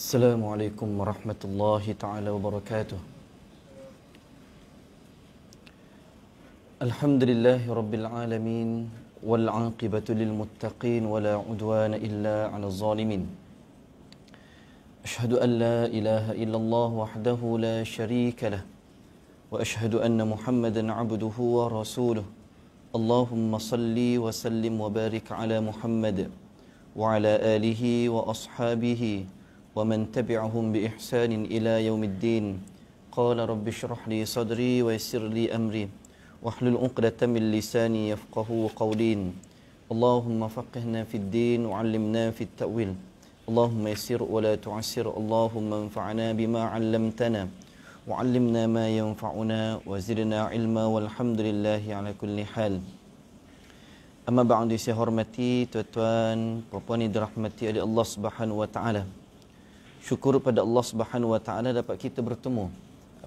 السلام عليكم ورحمة الله تعالى وبركاته الحمد لله رب العالمين والعاقبة للمتقين ولا عدوان إلا على الظالمين أشهد أن لا إله إلا الله وحده لا شريك له وأشهد أن محمدا عبده ورسوله اللهم صل وسلم وبارك على محمد وعلى آله وأصحابه ومن تبعهم بإحسان إلى يوم الدين قال رب اشرح لي صدري ويسر لي أمري واحلل عقدة من لساني يفقه قولين اللهم فقهنا في الدين وعلمنا في التأويل اللهم يسر ولا تعسر اللهم انفعنا بما علمتنا وعلمنا ما ينفعنا وزدنا علما والحمد لله على كل حال أما بعد سيهرمتي تتوان بباني درحمتي علي الله سبحانه وتعالى Syukur pada Allah Subhanahu Wa Taala dapat kita bertemu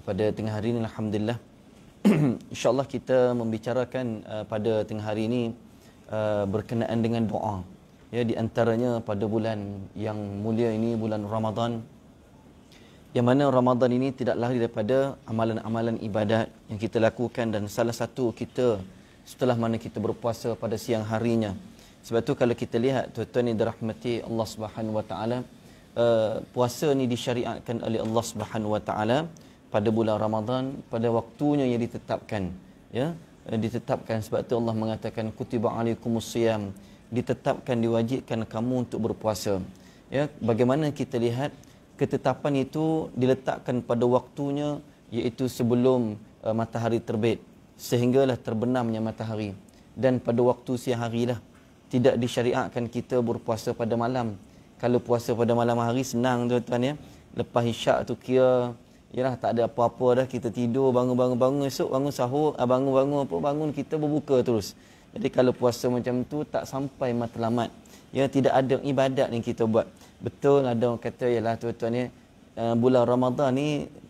pada tengah hari ini alhamdulillah. Insyaallah kita membicarakan uh, pada tengah hari ini uh, berkenaan dengan doa. Ya di antaranya pada bulan yang mulia ini bulan Ramadan yang mana Ramadan ini tidak lari daripada amalan-amalan ibadat yang kita lakukan dan salah satu kita setelah mana kita berpuasa pada siang harinya. Sebab tu kalau kita lihat tuan-tuan ni dirahmati Allah Subhanahu Wa Taala eh, puasa ni disyariatkan oleh Allah Subhanahu Wa Taala pada bulan Ramadan pada waktunya yang ditetapkan ya eh, ditetapkan sebab tu Allah mengatakan kutiba alaikumus siyam ditetapkan diwajibkan kamu untuk berpuasa ya bagaimana kita lihat ketetapan itu diletakkan pada waktunya iaitu sebelum uh, matahari terbit sehinggalah terbenamnya matahari dan pada waktu siang harilah tidak disyariatkan kita berpuasa pada malam kalau puasa pada malam hari senang tuan-tuan ya lepas isyak tu kira yalah tak ada apa-apa dah kita tidur bangun-bangun bangun esok bangun sahur ah, bangun-bangun apa bangun kita berbuka terus jadi kalau puasa macam tu tak sampai matlamat ya tidak ada ibadat yang kita buat betul ada orang kata ialah tuan-tuan ni eh, bulan Ramadan ni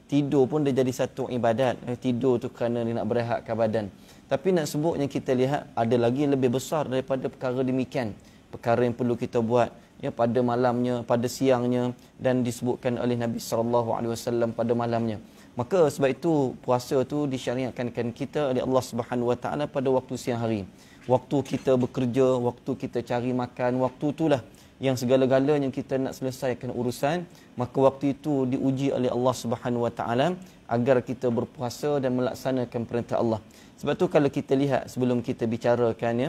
tidur pun dia jadi satu ibadat eh, tidur tu kerana dia nak berehatkan badan tapi nak sebut yang kita lihat ada lagi yang lebih besar daripada perkara demikian perkara yang perlu kita buat ya pada malamnya pada siangnya dan disebutkan oleh Nabi sallallahu alaihi wasallam pada malamnya maka sebab itu puasa tu disyariatkan kita oleh Allah Subhanahu wa taala pada waktu siang hari waktu kita bekerja waktu kita cari makan waktu itulah yang segala-galanya kita nak selesaikan urusan maka waktu itu diuji oleh Allah Subhanahu Wa Taala agar kita berpuasa dan melaksanakan perintah Allah. Sebab tu kalau kita lihat sebelum kita bicarakan ya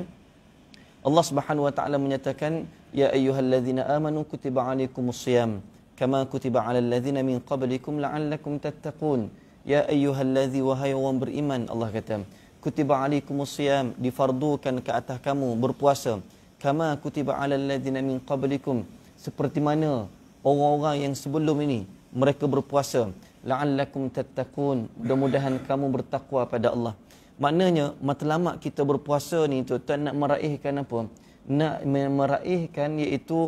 Allah Subhanahu Wa Taala menyatakan ya ayyuhallazina amanu kutiba alaikumusiyam kama kutiba alal ladzina min qablikum la'allakum tattaqun. Ya ayyuhallazi wa hayyun beriman Allah kata kutiba alaikumusiyam difardukan ke atas kamu berpuasa kama kutiba alal ladzina min qablikum seperti mana orang-orang yang sebelum ini mereka berpuasa la'allakum tattaqun mudah-mudahan kamu bertakwa pada Allah maknanya matlamat kita berpuasa ni tuan-tuan nak meraihkan apa nak meraihkan iaitu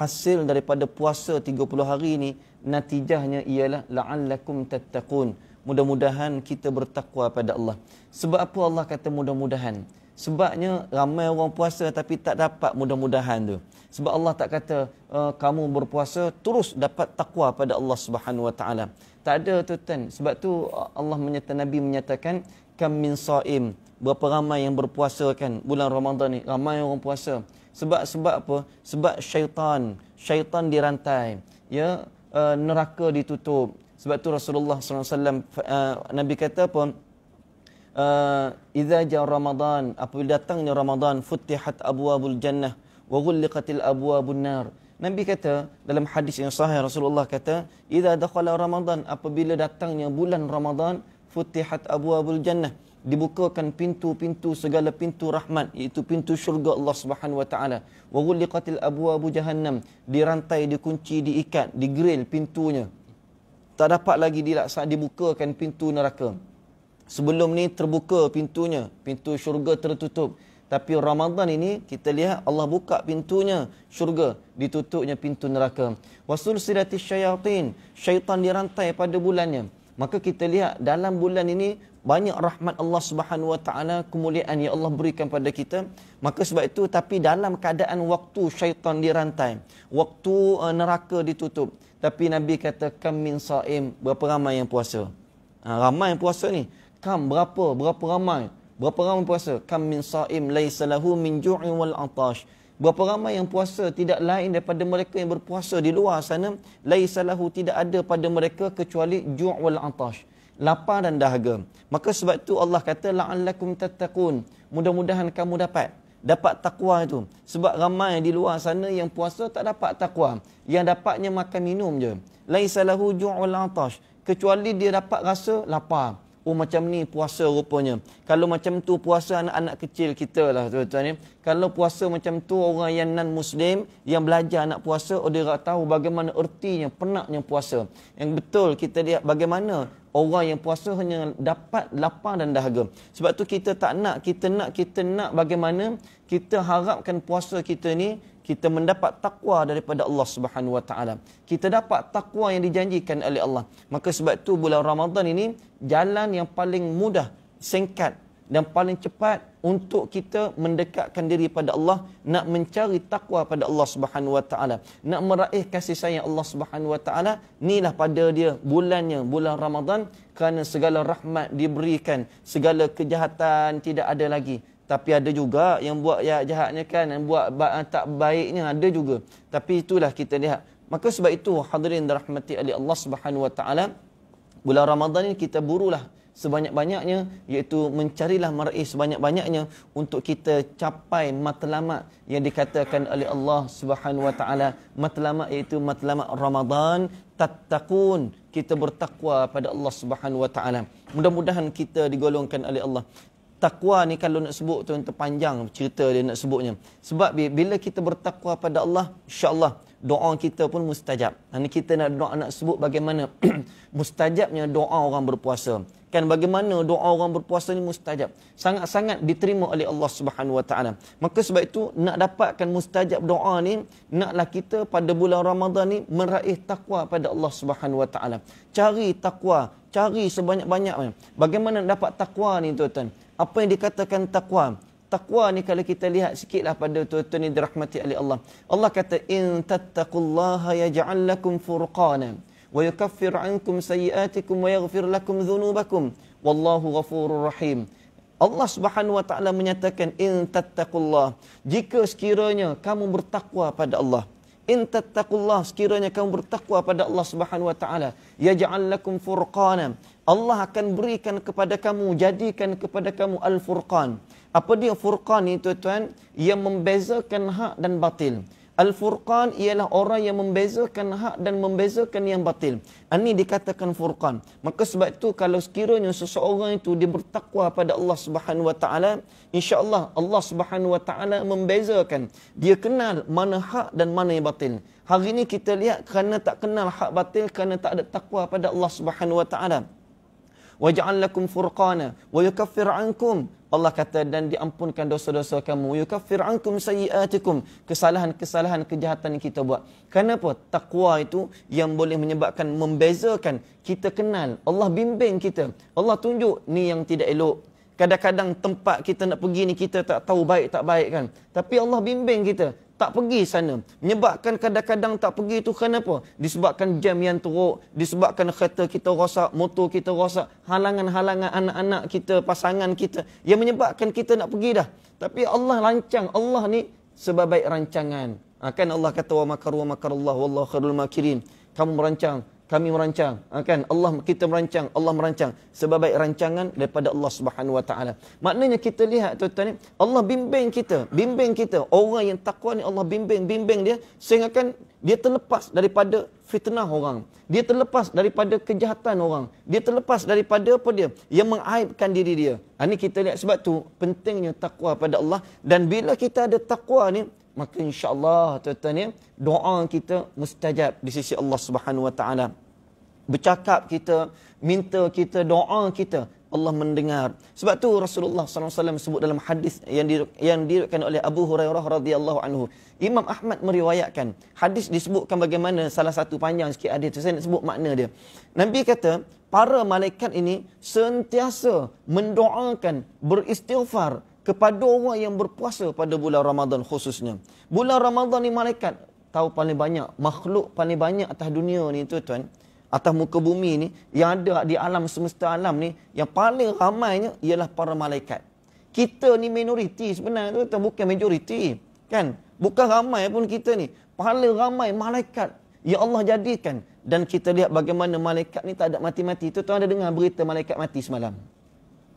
hasil daripada puasa 30 hari ni natijahnya ialah la'allakum tattaqun mudah-mudahan kita bertakwa pada Allah sebab apa Allah kata mudah-mudahan Sebabnya ramai orang puasa tapi tak dapat mudah-mudahan tu. Sebab Allah tak kata uh, kamu berpuasa terus dapat takwa pada Allah Subhanahu Wa Taala. Tak ada tu tuan. Sebab tu Allah menyata Nabi menyatakan kam min saim. Berapa ramai yang berpuasa kan bulan Ramadan ni? Ramai orang puasa. Sebab sebab apa? Sebab syaitan, syaitan dirantai. Ya, uh, neraka ditutup. Sebab tu Rasulullah SAW, eh, Nabi kata apa? Uh, idza ja ramadan apabila datangnya ramadan futihat abwabul jannah wa ghulliqatil abwabun nar Nabi kata dalam hadis yang sahih Rasulullah kata idza dakhala ramadan apabila datangnya bulan ramadan futihat abwabul jannah dibukakan pintu-pintu segala pintu rahmat iaitu pintu syurga Allah Subhanahu wa taala wa ghulliqatil abwabu jahannam dirantai dikunci diikat digrill pintunya tak dapat lagi dilaksa dibukakan pintu neraka sebelum ni terbuka pintunya, pintu syurga tertutup. Tapi Ramadan ini kita lihat Allah buka pintunya syurga, ditutupnya pintu neraka. Wasul sirati syayatin, syaitan dirantai pada bulannya. Maka kita lihat dalam bulan ini banyak rahmat Allah Subhanahu Wa Taala kemuliaan yang Allah berikan pada kita. Maka sebab itu tapi dalam keadaan waktu syaitan dirantai, waktu uh, neraka ditutup. Tapi Nabi kata kam min saim berapa ramai yang puasa? Ha, ramai yang puasa ni kam berapa berapa ramai berapa ramai puasa kam min saim laisa lahu min ju'in wal atash berapa ramai yang puasa tidak lain daripada mereka yang berpuasa di luar sana laisa lahu tidak ada pada mereka kecuali ju' wal atash lapar dan dahaga maka sebab itu Allah kata la'allakum tattaqun mudah-mudahan kamu dapat dapat takwa itu sebab ramai di luar sana yang puasa tak dapat takwa yang dapatnya makan minum je laisa lahu ju'ul atash kecuali dia dapat rasa lapar Oh macam ni puasa rupanya. Kalau macam tu puasa anak-anak kecil kita lah tuan-tuan ni. Ya. Kalau puasa macam tu orang yang non-Muslim yang belajar anak puasa, oh dia tahu bagaimana ertinya, penatnya puasa. Yang betul kita lihat bagaimana orang yang puasa hanya dapat lapar dan dahaga. Sebab tu kita tak nak, kita nak, kita nak bagaimana kita harapkan puasa kita ni kita mendapat takwa daripada Allah Subhanahu wa taala kita dapat takwa yang dijanjikan oleh Allah maka sebab tu bulan Ramadan ini jalan yang paling mudah singkat dan paling cepat untuk kita mendekatkan diri pada Allah nak mencari takwa pada Allah Subhanahu wa taala nak meraih kasih sayang Allah Subhanahu wa taala inilah pada dia bulannya bulan Ramadan kerana segala rahmat diberikan segala kejahatan tidak ada lagi tapi ada juga yang buat yang jahatnya kan, yang buat tak baiknya ada juga. Tapi itulah kita lihat. Maka sebab itu hadirin rahmati Ali Allah Subhanahu Wa Taala bulan Ramadan ini kita burulah sebanyak-banyaknya iaitu mencarilah meraih sebanyak-banyaknya untuk kita capai matlamat yang dikatakan oleh Allah Subhanahu Wa Taala matlamat iaitu matlamat Ramadan tattaqun kita bertakwa pada Allah Subhanahu Wa Taala mudah-mudahan kita digolongkan oleh Allah takwa ni kalau nak sebut tuan panjang cerita dia nak sebutnya. Sebab bila kita bertakwa pada Allah, insya-Allah doa kita pun mustajab. Dan kita nak doa nak sebut bagaimana mustajabnya doa orang berpuasa. Kan bagaimana doa orang berpuasa ni mustajab. Sangat-sangat diterima oleh Allah Subhanahu Wa Taala. Maka sebab itu nak dapatkan mustajab doa ni naklah kita pada bulan Ramadan ni meraih takwa pada Allah Subhanahu Wa Taala. Cari takwa, cari sebanyak-banyaknya. Bagaimana nak dapat takwa ni tuan-tuan? apa yang dikatakan takwa. Takwa ni kalau kita lihat sikitlah pada tuan-tuan ni dirahmati oleh Allah. Allah kata in tattaqullaha yaj'al lakum furqana wa yukaffir ankum sayi'atikum wa yaghfir lakum dhunubakum wallahu ghafurur rahim. Allah Subhanahu wa taala menyatakan in tattaqullah jika sekiranya kamu bertakwa pada Allah in tattaqullah sekiranya kamu bertakwa pada Allah Subhanahu wa taala yaj'al lakum furqana Allah akan berikan kepada kamu, jadikan kepada kamu Al-Furqan. Apa dia Furqan ni tuan-tuan? Ia membezakan hak dan batil. Al-Furqan ialah orang yang membezakan hak dan membezakan yang batil. Ini ah, dikatakan Furqan. Maka sebab itu kalau sekiranya seseorang itu dia bertakwa pada Allah Subhanahu Wa Taala, insya-Allah Allah Subhanahu Wa Taala membezakan. Dia kenal mana hak dan mana yang batil. Hari ini kita lihat kerana tak kenal hak batil kerana tak ada takwa pada Allah Subhanahu Wa Taala waj'al lakum furqana wa yukaffir ankum Allah kata dan diampunkan dosa-dosa kamu yukaffir ankum sayiatikum kesalahan-kesalahan kejahatan yang kita buat kenapa takwa itu yang boleh menyebabkan membezakan kita kenal Allah bimbing kita Allah tunjuk ni yang tidak elok Kadang-kadang tempat kita nak pergi ni kita tak tahu baik tak baik kan. Tapi Allah bimbing kita tak pergi sana. Menyebabkan kadang-kadang tak pergi itu apa? Disebabkan jam yang teruk, disebabkan kereta kita rosak, motor kita rosak, halangan-halangan anak-anak kita, pasangan kita. Yang menyebabkan kita nak pergi dah. Tapi Allah lancang, Allah ni sebab baik rancangan. Ha, kan Allah kata, wa makar wa makar Allah, wallahu khairul makirin. Kamu merancang, kami merancang ha, kan Allah kita merancang Allah merancang Sebab baik rancangan daripada Allah Subhanahu Wa Taala maknanya kita lihat tuan-tuan ni eh, Allah bimbing kita bimbing kita orang yang takwa ni Allah bimbing bimbing dia sehingga kan dia terlepas daripada fitnah orang dia terlepas daripada kejahatan orang dia terlepas daripada apa dia yang mengaibkan diri dia ini ha, kita lihat sebab tu pentingnya takwa pada Allah dan bila kita ada takwa ni maka insyaallah tuan-tuan ya doa kita mustajab di sisi Allah Subhanahu wa taala bercakap kita minta kita doa kita Allah mendengar sebab tu Rasulullah SAW sebut dalam hadis yang diru- yang diriwayatkan oleh Abu Hurairah radhiyallahu anhu Imam Ahmad meriwayatkan hadis disebutkan bagaimana salah satu panjang sikit hadis tu saya nak sebut makna dia Nabi kata para malaikat ini sentiasa mendoakan beristighfar kepada orang yang berpuasa pada bulan Ramadan khususnya. Bulan Ramadan ni malaikat tahu paling banyak, makhluk paling banyak atas dunia ni tu tuan Atas muka bumi ni, yang ada di alam semesta alam ni, yang paling ramainya ialah para malaikat. Kita ni minoriti sebenarnya tu tuan bukan majoriti. Kan? Bukan ramai pun kita ni. Paling ramai malaikat ya Allah jadikan. Dan kita lihat bagaimana malaikat ni tak ada mati-mati. Tuan-tuan ada dengar berita malaikat mati semalam.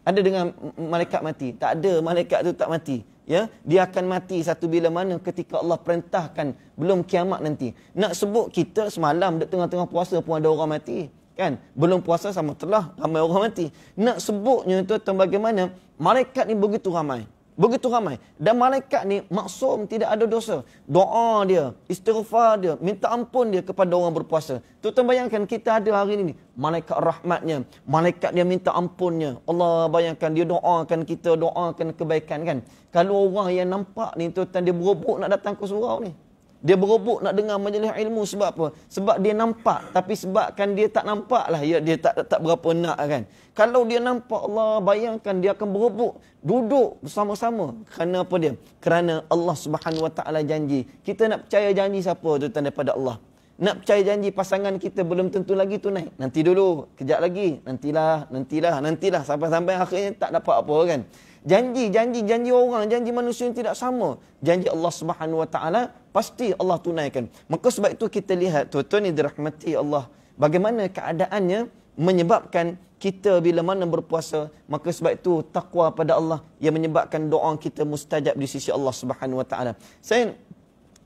Ada dengan malaikat mati. Tak ada malaikat tu tak mati. Ya, dia akan mati satu bila mana ketika Allah perintahkan belum kiamat nanti. Nak sebut kita semalam dekat tengah-tengah puasa pun ada orang mati, kan? Belum puasa sama telah ramai orang mati. Nak sebutnya tu tentang bagaimana malaikat ni begitu ramai. Begitu ramai. Dan malaikat ni maksum tidak ada dosa. Doa dia, istighfar dia, minta ampun dia kepada orang berpuasa. Tu bayangkan kita ada hari ini. Malaikat rahmatnya. Malaikat dia minta ampunnya. Allah bayangkan dia doakan kita, doakan kebaikan kan. Kalau orang yang nampak ni tuan dia berebut nak datang ke surau ni. Dia berebut nak dengar majlis ilmu sebab apa? Sebab dia nampak. Tapi sebabkan dia tak nampak lah. Ya, dia tak, tak, tak berapa nak kan. Kalau dia nampak Allah bayangkan dia akan berebut. Duduk bersama-sama. Kerana apa dia? Kerana Allah subhanahu wa ta'ala janji. Kita nak percaya janji siapa tu pada Allah. Nak percaya janji pasangan kita belum tentu lagi tu naik. Nanti dulu. Kejap lagi. Nantilah. Nantilah. Nantilah. Sampai-sampai akhirnya tak dapat apa kan. Janji, janji, janji orang, janji manusia yang tidak sama. Janji Allah Subhanahu Wa Taala pasti Allah tunaikan. Maka sebab itu kita lihat tuan-tuan ini dirahmati Allah. Bagaimana keadaannya menyebabkan kita bila mana berpuasa maka sebab itu takwa pada Allah yang menyebabkan doa kita mustajab di sisi Allah Subhanahu Wa Taala. Saya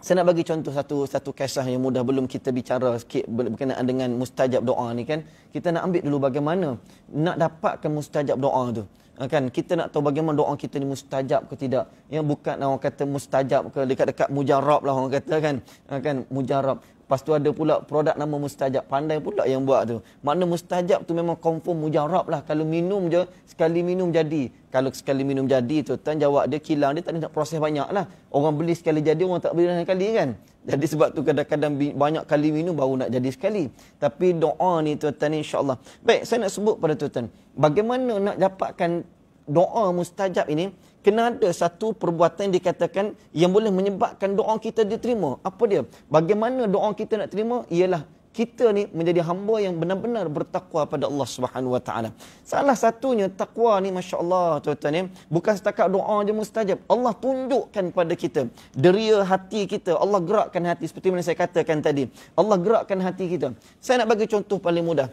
saya nak bagi contoh satu satu kisah yang mudah belum kita bicara sikit berkenaan dengan mustajab doa ni kan. Kita nak ambil dulu bagaimana nak dapatkan mustajab doa tu. Ha, kan kita nak tahu bagaimana doa kita ni mustajab ke tidak. Yang bukan orang kata mustajab ke dekat-dekat mujarab lah orang kata kan. Ha, kan mujarab. Lepas tu ada pula produk nama mustajab. Pandai pula yang buat tu. Makna mustajab tu memang confirm mujarab lah. Kalau minum je, sekali minum jadi. Kalau sekali minum jadi tu, tuan jawab dia kilang dia tak ada nak proses banyak lah. Orang beli sekali jadi, orang tak beli banyak kali kan. Jadi sebab tu kadang-kadang banyak kali minum baru nak jadi sekali. Tapi doa ni tuan-tuan insyaAllah. Baik, saya nak sebut pada tuan Bagaimana nak dapatkan doa mustajab ini? kena ada satu perbuatan yang dikatakan yang boleh menyebabkan doa kita diterima. Apa dia? Bagaimana doa kita nak terima? Ialah kita ni menjadi hamba yang benar-benar bertakwa pada Allah Subhanahu Wa Taala. Salah satunya takwa ni Masya Allah tuan-tuan ni ya. bukan setakat doa je mustajab. Allah tunjukkan pada kita deria hati kita. Allah gerakkan hati seperti mana saya katakan tadi. Allah gerakkan hati kita. Saya nak bagi contoh paling mudah.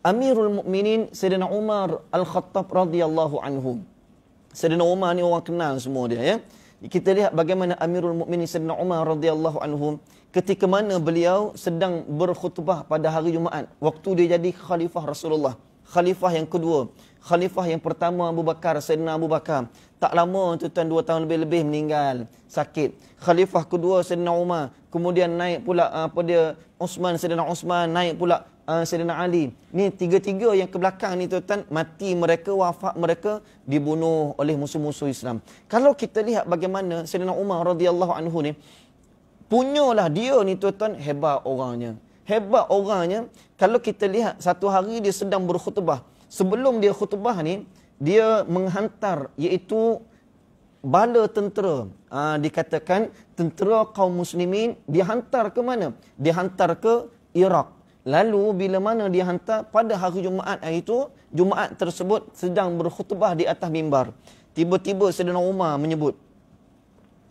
Amirul Mukminin Sayyidina Umar Al-Khattab radhiyallahu anhu. Sayyidina Umar ni orang kenal semua dia ya. Kita lihat bagaimana Amirul Mukminin Sayyidina Umar radhiyallahu anhu ketika mana beliau sedang berkhutbah pada hari Jumaat waktu dia jadi khalifah Rasulullah. Khalifah yang kedua, khalifah yang pertama Abu Bakar Sayyidina Abu Bakar. Tak lama tuan-tuan dua tahun lebih-lebih meninggal sakit. Khalifah kedua Sayyidina Umar, kemudian naik pula apa dia Uthman Sayyidina Uthman naik pula uh, Sayyidina Ali. Ni tiga-tiga yang ke belakang ni tuan-tuan mati mereka wafat mereka dibunuh oleh musuh-musuh Islam. Kalau kita lihat bagaimana Sayyidina Umar radhiyallahu anhu ni punyalah dia ni tuan-tuan hebat orangnya. Hebat orangnya kalau kita lihat satu hari dia sedang berkhutbah. Sebelum dia khutbah ni dia menghantar iaitu bala tentera aa, ah, dikatakan tentera kaum muslimin dihantar ke mana dihantar ke Iraq Lalu bila mana dia hantar pada hari Jumaat hari itu, Jumaat tersebut sedang berkhutbah di atas mimbar. Tiba-tiba Sedina Umar menyebut.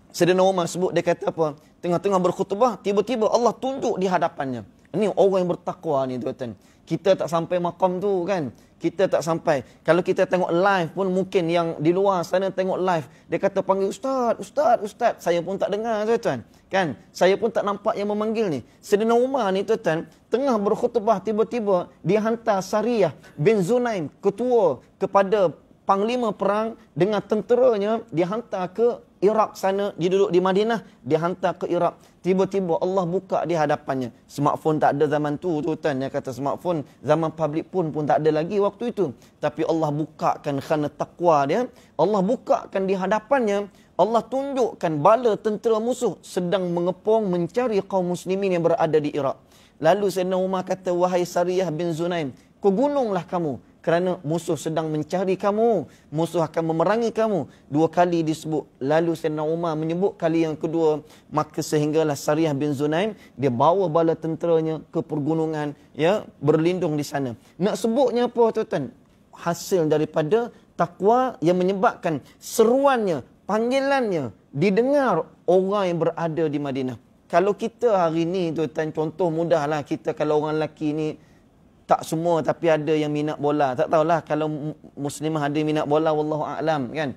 Sedina Umar sebut dia kata apa? Tengah-tengah berkhutbah, tiba-tiba Allah tunjuk di hadapannya. Ini orang yang bertakwa ni tuan-tuan. Kita tak sampai makam tu kan. Kita tak sampai. Kalau kita tengok live pun mungkin yang di luar sana tengok live. Dia kata panggil ustaz, ustaz, ustaz. Saya pun tak dengar tuan-tuan. Kan? Saya pun tak nampak yang memanggil ni. Sedina Umar ni tuan tengah berkhutbah tiba-tiba dihantar Sariyah bin Zunaim, ketua kepada panglima perang dengan tenteranya dihantar ke Iraq sana, dia duduk di Madinah, dia hantar ke Iraq. Tiba-tiba Allah buka di hadapannya. Smartphone tak ada zaman tu tuan-tuan. Dia kata smartphone zaman public pun pun tak ada lagi waktu itu. Tapi Allah bukakan kerana takwa dia. Allah bukakan di hadapannya Allah tunjukkan bala tentera musuh sedang mengepung mencari kaum muslimin yang berada di Iraq. Lalu Sayyidina Umar kata, Wahai Sariyah bin Zunaim, kau gununglah kamu kerana musuh sedang mencari kamu. Musuh akan memerangi kamu. Dua kali disebut. Lalu Sayyidina Umar menyebut kali yang kedua. Maka sehinggalah Sariyah bin Zunaim, dia bawa bala tenteranya ke pergunungan ya berlindung di sana. Nak sebutnya apa tuan-tuan? Hasil daripada takwa yang menyebabkan seruannya panggilannya didengar orang yang berada di Madinah. Kalau kita hari ini tuan contoh mudahlah kita kalau orang lelaki ini tak semua tapi ada yang minat bola. Tak tahulah kalau muslimah ada minat bola wallahu alam kan.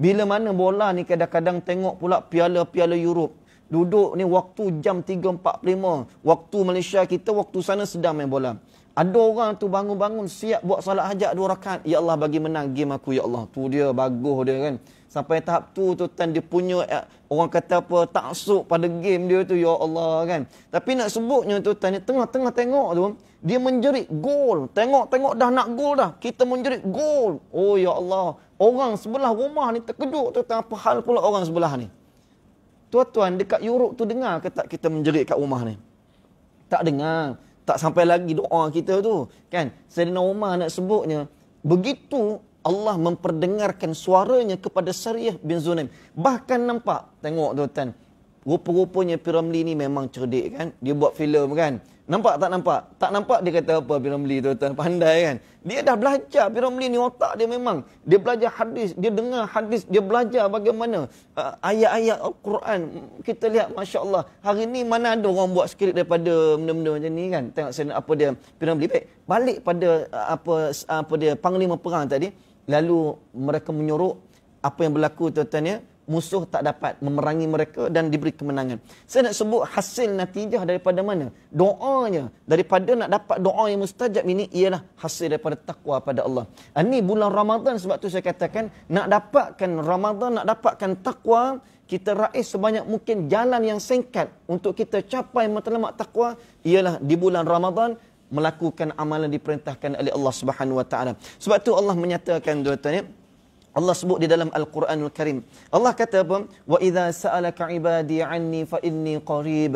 Bila mana bola ni kadang-kadang tengok pula piala-piala Europe. Duduk ni waktu jam 3.45. Waktu Malaysia kita waktu sana sedang main bola. Ada orang tu bangun-bangun siap buat salat hajat dua rakan. Ya Allah bagi menang game aku ya Allah. Tu dia bagus dia kan. Sampai tahap tu tuan dia punya eh, orang kata apa tak taksub pada game dia tu ya Allah kan. Tapi nak sebutnya tuan dia tengah-tengah tengok tu dia menjerit gol. Tengok-tengok dah nak gol dah. Kita menjerit gol. Oh ya Allah. Orang sebelah rumah ni terkejut tuan apa hal pula orang sebelah ni. Tuan-tuan dekat Europe tu dengar ke tak kita menjerit kat rumah ni? Tak dengar. Tak sampai lagi doa kita tu. Kan? Sayyidina Umar nak sebutnya. Begitu Allah memperdengarkan suaranya kepada Sariyah bin Zunaim. Bahkan nampak, tengok tuan-tuan, rupa-rupanya Piramli ni memang cerdik kan. Dia buat filem kan. Nampak tak nampak? Tak nampak dia kata apa Piramli tuan-tuan, pandai kan. Dia dah belajar Piramli ni otak dia memang. Dia belajar hadis, dia dengar hadis, dia belajar bagaimana uh, ayat-ayat Al-Quran. Kita lihat Masya Allah, hari ni mana ada orang buat skrip daripada benda-benda macam ni kan. Tengok apa dia Piramli. Baik, balik pada uh, apa, uh, apa dia panglima perang tadi lalu mereka menyorok apa yang berlaku tuan-tuan ya musuh tak dapat memerangi mereka dan diberi kemenangan. Saya nak sebut hasil natijah daripada mana? Doanya daripada nak dapat doa yang mustajab ini ialah hasil daripada takwa pada Allah. Ini ah, bulan Ramadan sebab tu saya katakan nak dapatkan Ramadan, nak dapatkan takwa, kita raih sebanyak mungkin jalan yang singkat untuk kita capai matlamat takwa ialah di bulan Ramadan melakukan amalan diperintahkan oleh Allah Subhanahu wa taala. Sebab tu Allah menyatakan tuan-tuan ni. Ya, Allah sebut di dalam Al-Quranul Karim. Allah kata apa? Wa idza sa'alaka 'ibadi 'anni fa inni qarib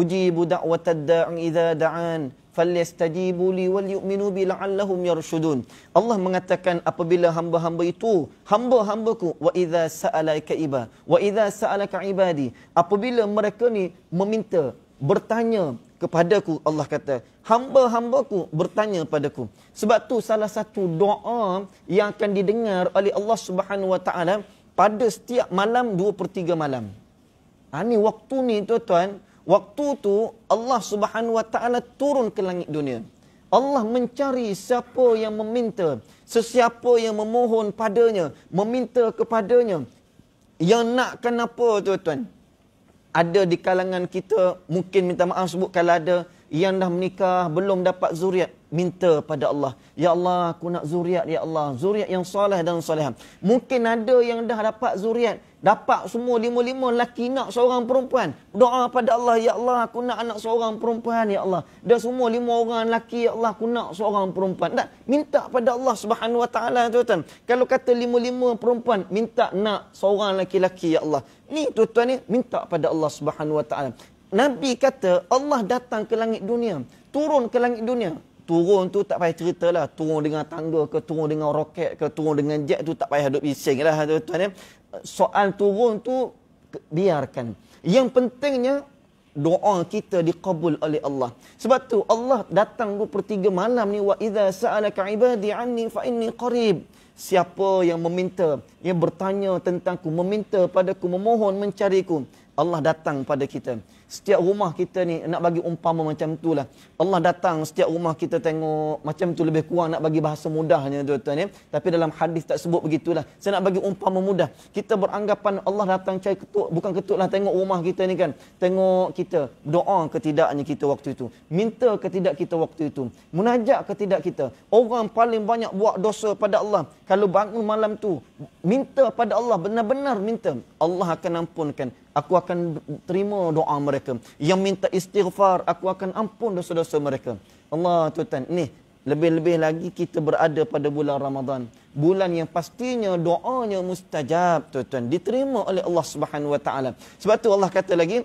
ujibu da'watad da'i idza da'an falyastajibu li wal yu'minu bi la'allahum yarshudun. Allah mengatakan apabila hamba-hamba itu, hamba-hambaku wa idza sa'alaka 'ibadi wa idza sa'alaka 'ibadi apabila mereka ni meminta bertanya kepadaku Allah kata hamba-hambaku bertanya padaku sebab tu salah satu doa yang akan didengar oleh Allah Subhanahu wa taala pada setiap malam 2/3 malam ha, ni waktu ni tuan-tuan waktu tu Allah Subhanahu wa taala turun ke langit dunia Allah mencari siapa yang meminta sesiapa yang memohon padanya meminta kepadanya yang nakkan apa tuan-tuan ada di kalangan kita mungkin minta maaf sebut kalau ada yang dah menikah belum dapat zuriat minta pada Allah ya Allah aku nak zuriat ya Allah zuriat yang soleh dan soleha mungkin ada yang dah dapat zuriat dapat semua lima-lima laki nak seorang perempuan doa pada Allah ya Allah aku nak anak seorang perempuan ya Allah dah semua lima orang laki ya Allah aku nak seorang perempuan tak minta pada Allah Subhanahu wa taala tuan-tuan kalau kata lima-lima perempuan minta nak seorang laki-laki ya Allah ni tuan-tuan ni minta pada Allah Subhanahu wa taala Nabi kata Allah datang ke langit dunia. Turun ke langit dunia. Turun tu tak payah cerita lah, Turun dengan tangga ke, turun dengan roket ke, turun dengan jet tu tak payah duduk bising lah. Tuan -tuan. Eh. Soal turun tu biarkan. Yang pentingnya doa kita dikabul oleh Allah. Sebab tu Allah datang tu pertiga malam ni. Wa idha sa'alaka ibadi anni fa'inni qarib. Siapa yang meminta, yang bertanya tentangku, meminta padaku, memohon mencariku. Allah datang pada kita. Setiap rumah kita ni nak bagi umpama macam tu lah Allah datang setiap rumah kita tengok macam tu lebih kurang nak bagi bahasa mudahnya tu. tuan ya. Tapi dalam hadis tak sebut begitulah. Saya nak bagi umpama mudah. Kita beranggapan Allah datang cari ketuk bukan ketuk lah tengok rumah kita ni kan. Tengok kita doa ke kita waktu itu. Minta ketidak kita waktu itu. Munajat ketidak kita. Orang paling banyak buat dosa pada Allah kalau bangun malam tu minta pada Allah benar-benar minta Allah akan ampunkan. Aku akan terima doa mereka mereka. Yang minta istighfar, aku akan ampun dosa-dosa mereka. Allah tuan, ni lebih-lebih lagi kita berada pada bulan Ramadan. Bulan yang pastinya doanya mustajab, tuan Diterima oleh Allah Subhanahu Wa Taala. Sebab tu Allah kata lagi,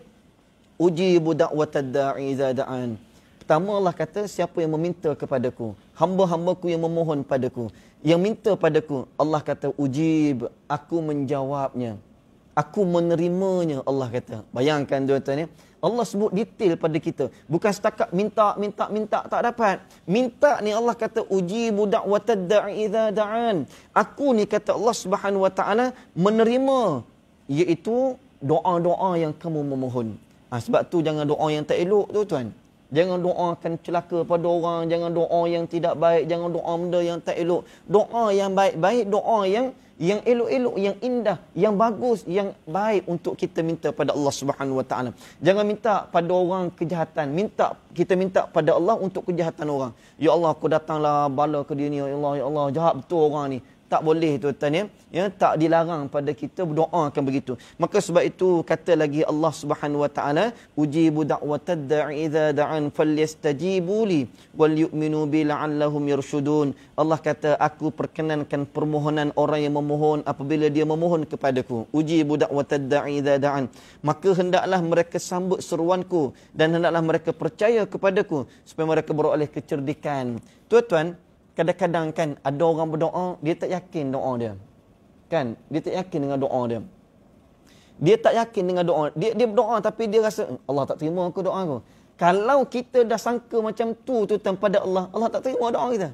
Uji budak wa watadda'i zada'an. Pertama Allah kata, siapa yang meminta kepadaku? Hamba-hambaku yang memohon padaku. Yang minta padaku, Allah kata, ujib, aku menjawabnya aku menerimanya Allah kata bayangkan tuan-tuan ya Allah sebut detail pada kita bukan setakat minta minta minta tak dapat minta ni Allah kata uji budak wa tad'a da'an aku ni kata Allah Subhanahu wa taala menerima iaitu doa-doa yang kamu memohon ha, sebab tu jangan doa yang tak elok tu tuan Jangan doa doakan celaka pada orang. Jangan doa yang tidak baik. Jangan doa benda yang tak elok. Doa yang baik-baik. Doa yang yang elok-elok, yang indah, yang bagus, yang baik untuk kita minta pada Allah Subhanahu Wa Taala. Jangan minta pada orang kejahatan. Minta kita minta pada Allah untuk kejahatan orang. Ya Allah, aku datanglah bala ke dunia. Ya Allah, ya Allah, jahat betul orang ni. Tak boleh tu, tuan ya. ya. Tak dilarang pada kita berdoa kan begitu. Maka sebab itu kata lagi Allah Subhanahu Wa Taala, ujibu da'watad da'iza da'an falyastajibu li wal yu'minu bil'allahum yarshudun. Allah kata, aku perkenankan permohonan orang yang memohon memohon apabila dia memohon kepadaku uji budak wa tad'i da'an maka hendaklah mereka sambut seruanku dan hendaklah mereka percaya kepadaku supaya mereka beroleh kecerdikan tuan-tuan kadang-kadang kan ada orang berdoa dia tak yakin doa dia kan dia tak yakin dengan doa dia dia tak yakin dengan doa dia dia berdoa tapi dia rasa eh, Allah tak terima aku doa aku kalau kita dah sangka macam tu tu tempat Allah Allah tak terima doa kita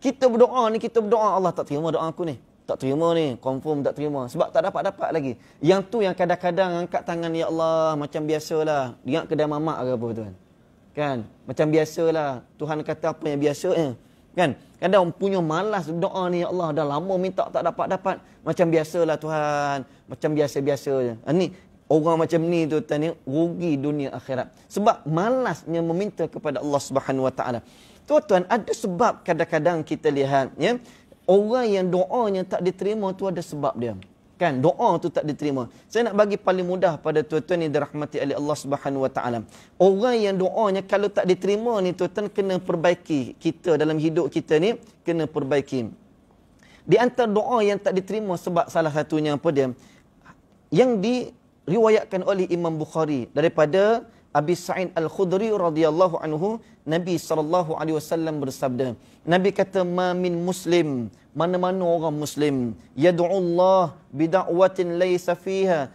kita berdoa ni, kita berdoa Allah tak terima doa aku ni tak terima ni, confirm tak terima. Sebab tak dapat-dapat lagi. Yang tu yang kadang-kadang angkat tangan, Ya Allah, macam biasalah. Ingat kedai mamak ke apa tuan? Kan? Macam biasalah. Tuhan kata apa yang biasa ni. Eh? Kan? Kadang punya malas doa ni, Ya Allah, dah lama minta tak dapat-dapat. Macam biasalah Tuhan. Macam biasa-biasa je. Ha, ni, orang macam ni tu tanya, rugi dunia akhirat. Sebab malasnya meminta kepada Allah Subhanahu SWT. Tuan-tuan, ada sebab kadang-kadang kita lihat, ya, orang yang doanya tak diterima tu ada sebab dia. Kan? Doa tu tak diterima. Saya nak bagi paling mudah pada tuan-tuan ni dirahmati oleh Allah Subhanahu Wa Taala. Orang yang doanya kalau tak diterima ni tuan-tuan kena perbaiki kita dalam hidup kita ni kena perbaiki. Di antara doa yang tak diterima sebab salah satunya apa dia? Yang diriwayatkan oleh Imam Bukhari daripada Abi Sa'id Al-Khudri radhiyallahu anhu Nabi sallallahu alaihi wasallam bersabda Nabi kata ma min muslim mana-mana orang muslim yad'u Allah bi da'watin laysa fiha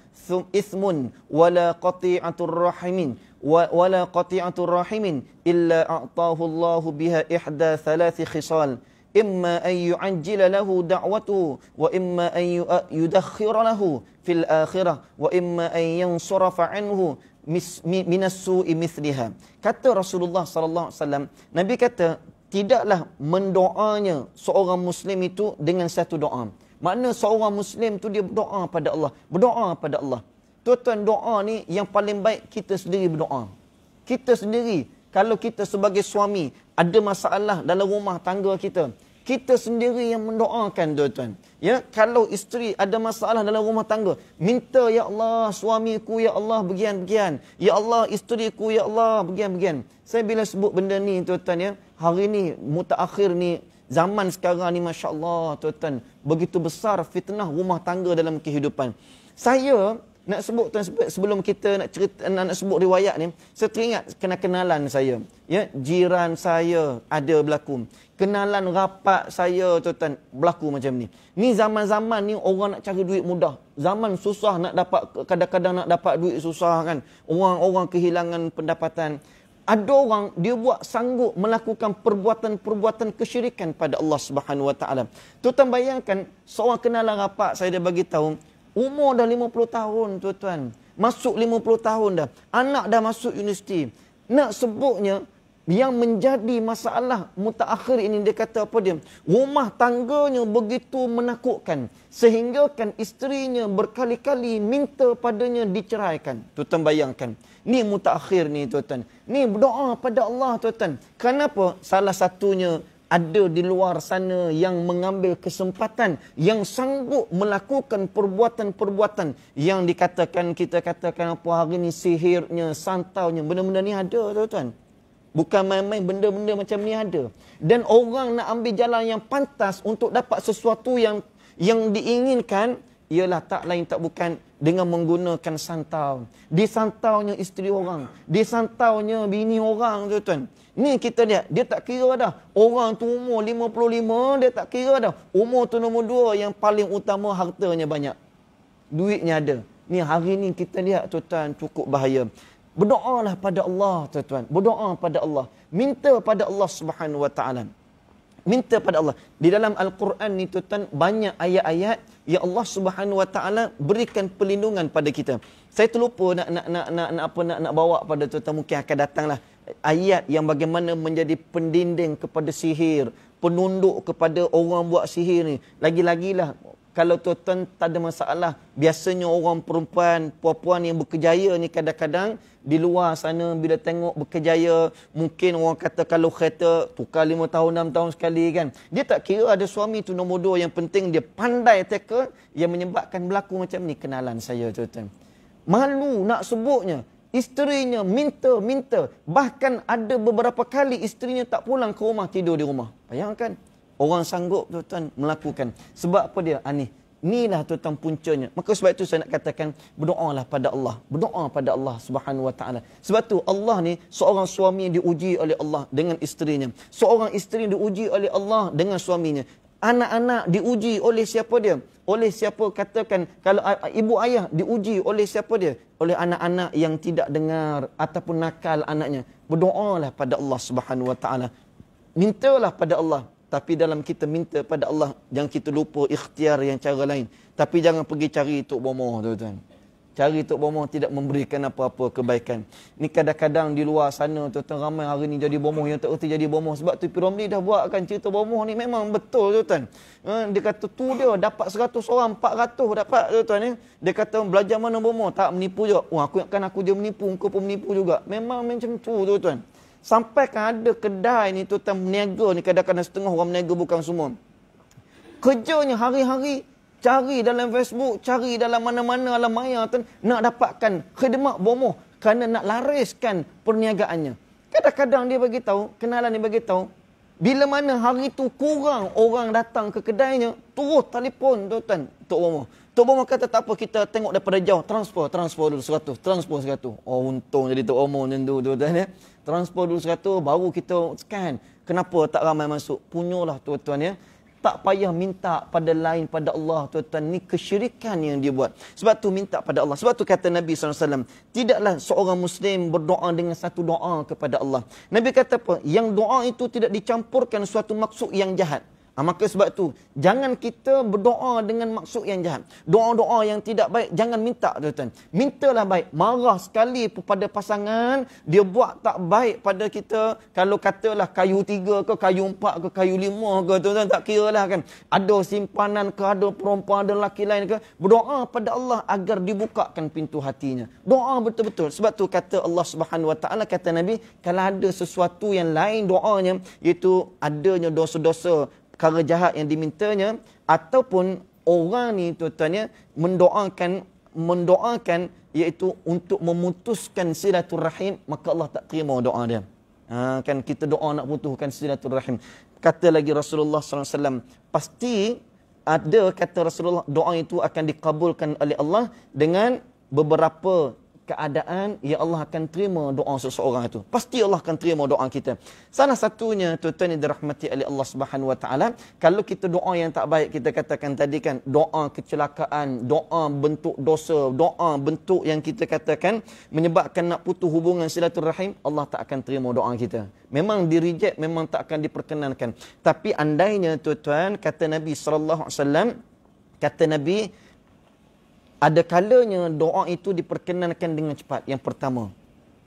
ithmun wala qati'atur rahimin wala qati'atur rahimin illa a'tahu Allah biha ihda thalath khisal imma an yu'ajjila lahu da'watuhu wa imma an yudakhkhira lahu fil akhirah wa imma an yansurafa anhu minasu imithliha. Kata Rasulullah sallallahu alaihi wasallam, Nabi kata tidaklah mendoanya seorang muslim itu dengan satu doa. Makna seorang muslim tu dia berdoa pada Allah, berdoa pada Allah. Tuan-tuan doa ni yang paling baik kita sendiri berdoa. Kita sendiri kalau kita sebagai suami ada masalah dalam rumah tangga kita, kita sendiri yang mendoakan tuan-tuan. Ya, kalau isteri ada masalah dalam rumah tangga, minta ya Allah suamiku ya Allah begian-begian. Ya Allah isteriku ya Allah begian-begian. Saya bila sebut benda ni tuan-tuan ya, hari ni mutaakhir ni zaman sekarang ni masya-Allah tuan-tuan, begitu besar fitnah rumah tangga dalam kehidupan. Saya nak sebut tuan sebut sebelum kita nak cerita nak, nak sebut riwayat ni saya teringat kena kenalan saya ya jiran saya ada berlaku kenalan rapat saya tuan berlaku macam ni. Ni zaman-zaman ni orang nak cari duit mudah. Zaman susah nak dapat kadang-kadang nak dapat duit susah kan. Orang-orang kehilangan pendapatan. Ada orang dia buat sanggup melakukan perbuatan-perbuatan kesyirikan pada Allah Subhanahu Wa Taala. tuan bayangkan seorang kenalan rapat saya dah bagi tahu umur dah 50 tahun tuan-tuan. Masuk 50 tahun dah. Anak dah masuk universiti. Nak sebutnya yang menjadi masalah mutaakhir ini dia kata apa dia rumah tangganya begitu menakutkan sehinggakan isterinya berkali-kali minta padanya diceraikan tuan-tuan bayangkan ni mutaakhir ni tuan ni berdoa pada Allah tuan-tuan kenapa salah satunya ada di luar sana yang mengambil kesempatan yang sanggup melakukan perbuatan-perbuatan yang dikatakan kita katakan apa hari ni sihirnya santaunya benda-benda ni ada tuan-tuan Bukan main-main benda-benda macam ni ada. Dan orang nak ambil jalan yang pantas untuk dapat sesuatu yang yang diinginkan ialah tak lain tak bukan dengan menggunakan santau. Di Disantaunya isteri orang, di disantaunya bini orang tuan-tuan. Ni kita lihat, dia tak kira dah. Orang tu umur 55, dia tak kira dah. Umur tu nombor dua yang paling utama hartanya banyak. Duitnya ada. Ni hari ni kita lihat tuan-tuan cukup bahaya. Berdoalah pada Allah tuan-tuan. Berdoa pada Allah. Minta pada Allah Subhanahu wa taala. Minta pada Allah. Di dalam Al-Quran ni tuan-tuan banyak ayat-ayat yang Allah Subhanahu wa taala berikan perlindungan pada kita. Saya terlupa nak nak nak nak, nak apa nak nak bawa pada tuan-tuan mungkin akan datanglah ayat yang bagaimana menjadi pendinding kepada sihir, penunduk kepada orang buat sihir ni. Lagi-lagilah kalau tuan-tuan tak ada masalah, biasanya orang perempuan, puan-puan yang berkejaya ni kadang-kadang di luar sana bila tengok berkejaya, mungkin orang kata kalau kereta tukar lima tahun, enam tahun sekali kan. Dia tak kira ada suami tu nombor dua yang penting dia pandai tackle yang menyebabkan berlaku macam ni kenalan saya tuan-tuan. Malu nak sebutnya. Isterinya minta-minta. Bahkan ada beberapa kali isterinya tak pulang ke rumah tidur di rumah. Bayangkan. Orang sanggup tuan-tuan melakukan. Sebab apa dia? Ani. Ah, Inilah tuan-tuan puncanya. Maka sebab itu saya nak katakan berdoalah pada Allah. Berdoa pada Allah Subhanahu Wa Taala. Sebab tu Allah ni seorang suami yang diuji oleh Allah dengan isterinya. Seorang isteri yang diuji oleh Allah dengan suaminya. Anak-anak diuji oleh siapa dia? Oleh siapa katakan kalau ibu ayah diuji oleh siapa dia? Oleh anak-anak yang tidak dengar ataupun nakal anaknya. Berdoalah pada Allah Subhanahu Wa Taala. Mintalah pada Allah tapi dalam kita minta pada Allah yang kita lupa ikhtiar yang cara lain. Tapi jangan pergi cari Tok Bomoh tuan-tuan. Cari Tok Bomoh tidak memberikan apa-apa kebaikan. Ni kadang-kadang di luar sana tuan-tuan ramai hari ni jadi Bomoh yang tak kerti jadi Bomoh. Sebab tu Piramli dah buat buatkan cerita Bomoh ni memang betul tuan-tuan. Ha, dia kata tu dia dapat 100 orang, 400 dapat tuan-tuan ya. Dia kata belajar mana Bomoh tak menipu juga. Wah oh, aku ingatkan aku dia menipu, kau pun menipu juga. Memang macam tu tuan-tuan. Sampai kan ada kedai ni tu tuan meniaga ni kadang-kadang setengah orang meniaga bukan semua. Kerjanya hari-hari cari dalam Facebook, cari dalam mana-mana alam maya tu nak dapatkan khidmat bomoh kerana nak lariskan perniagaannya. Kadang-kadang dia bagi tahu, kenalan dia bagi tahu, bila mana hari tu kurang orang datang ke kedainya, terus telefon tuan-tuan Tok Bomoh. Tok Bomoh kata tak apa kita tengok daripada jauh, transfer, transfer dulu 100, transfer 100. Oh untung jadi Tok Bomoh macam tu tuan-tuan ya transport dulu 100 baru kita scan kenapa tak ramai masuk punyalah tuan-tuan ya tak payah minta pada lain pada Allah tuan-tuan ni kesyirikan yang dia buat sebab tu minta pada Allah sebab tu kata Nabi SAW tidaklah seorang muslim berdoa dengan satu doa kepada Allah Nabi kata apa yang doa itu tidak dicampurkan suatu maksud yang jahat Ha, maka sebab tu jangan kita berdoa dengan maksud yang jahat. Doa-doa yang tidak baik jangan minta tuan-tuan. Mintalah baik. Marah sekali pada pasangan, dia buat tak baik pada kita. Kalau katalah kayu tiga ke, kayu empat ke, kayu lima ke, tuan-tuan tak kira lah kan. Ada simpanan ke, ada perempuan, ada lelaki lain ke. Berdoa pada Allah agar dibukakan pintu hatinya. Doa betul-betul. Sebab tu kata Allah Subhanahu Wa Taala kata Nabi, kalau ada sesuatu yang lain doanya, iaitu adanya dosa-dosa perkara jahat yang dimintanya ataupun orang ni tuan-tuannya mendoakan mendoakan iaitu untuk memutuskan silaturahim maka Allah tak terima doa dia. Ha, kan kita doa nak putuskan silaturahim. Kata lagi Rasulullah SAW, pasti ada kata Rasulullah doa itu akan dikabulkan oleh Allah dengan beberapa keadaan ya Allah akan terima doa seseorang itu. Pasti Allah akan terima doa kita. Salah satunya tuan-tuan yang dirahmati oleh Allah Subhanahu Wa Taala, kalau kita doa yang tak baik kita katakan tadi kan doa kecelakaan, doa bentuk dosa, doa bentuk yang kita katakan menyebabkan nak putus hubungan silaturahim, Allah tak akan terima doa kita. Memang di reject, memang tak akan diperkenankan. Tapi andainya tuan-tuan kata Nabi sallallahu alaihi wasallam kata Nabi ada kalanya doa itu diperkenankan dengan cepat. Yang pertama.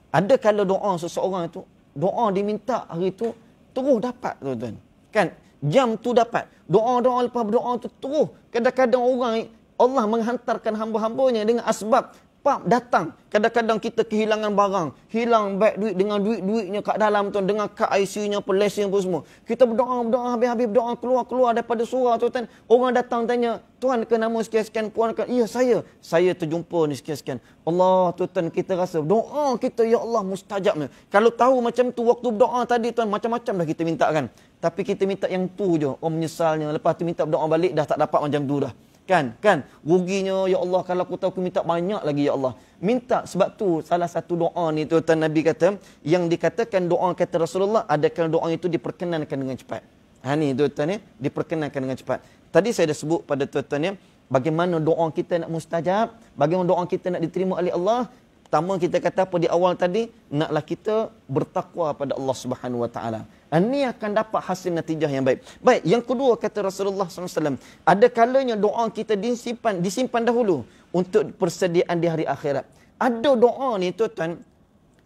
Ada kala doa seseorang itu, doa diminta hari itu, terus dapat tuan-tuan. Kan? Jam tu dapat. Doa-doa lepas berdoa tu terus. Kadang-kadang orang Allah menghantarkan hamba-hambanya dengan asbab Pak datang. Kadang-kadang kita kehilangan barang. Hilang baik duit dengan duit-duitnya kat dalam tu. Dengan kad IC-nya, pelesi apa semua. Kita berdoa, berdoa, habis-habis berdoa. Keluar-keluar daripada surah tu. Tuan. Orang datang tanya, Tuan ke nama sekian-sekian puan? Ke? Ya, saya. Saya terjumpa ni sekian-sekian. Allah, Tuan, kita rasa doa kita, Ya Allah, mustajabnya. Kalau tahu macam tu, waktu berdoa tadi, Tuan, macam-macam dah kita minta kan. Tapi kita minta yang tu je. Orang oh, menyesalnya. Lepas tu minta berdoa balik, dah tak dapat macam tu dah kan kan ruginya ya Allah kalau aku tahu aku minta banyak lagi ya Allah minta sebab tu salah satu doa ni tuan nabi kata yang dikatakan doa kata Rasulullah adakah doa itu diperkenankan dengan cepat ha ni tuan ni ya? diperkenankan dengan cepat tadi saya dah sebut pada tuan ya bagaimana doa kita nak mustajab bagaimana doa kita nak diterima oleh Allah pertama kita kata apa di awal tadi naklah kita bertakwa pada Allah Subhanahu wa taala ini akan dapat hasil natijah yang baik. Baik, yang kedua kata Rasulullah SAW. Ada kalanya doa kita disimpan disimpan dahulu untuk persediaan di hari akhirat. Ada doa ni tuan-tuan.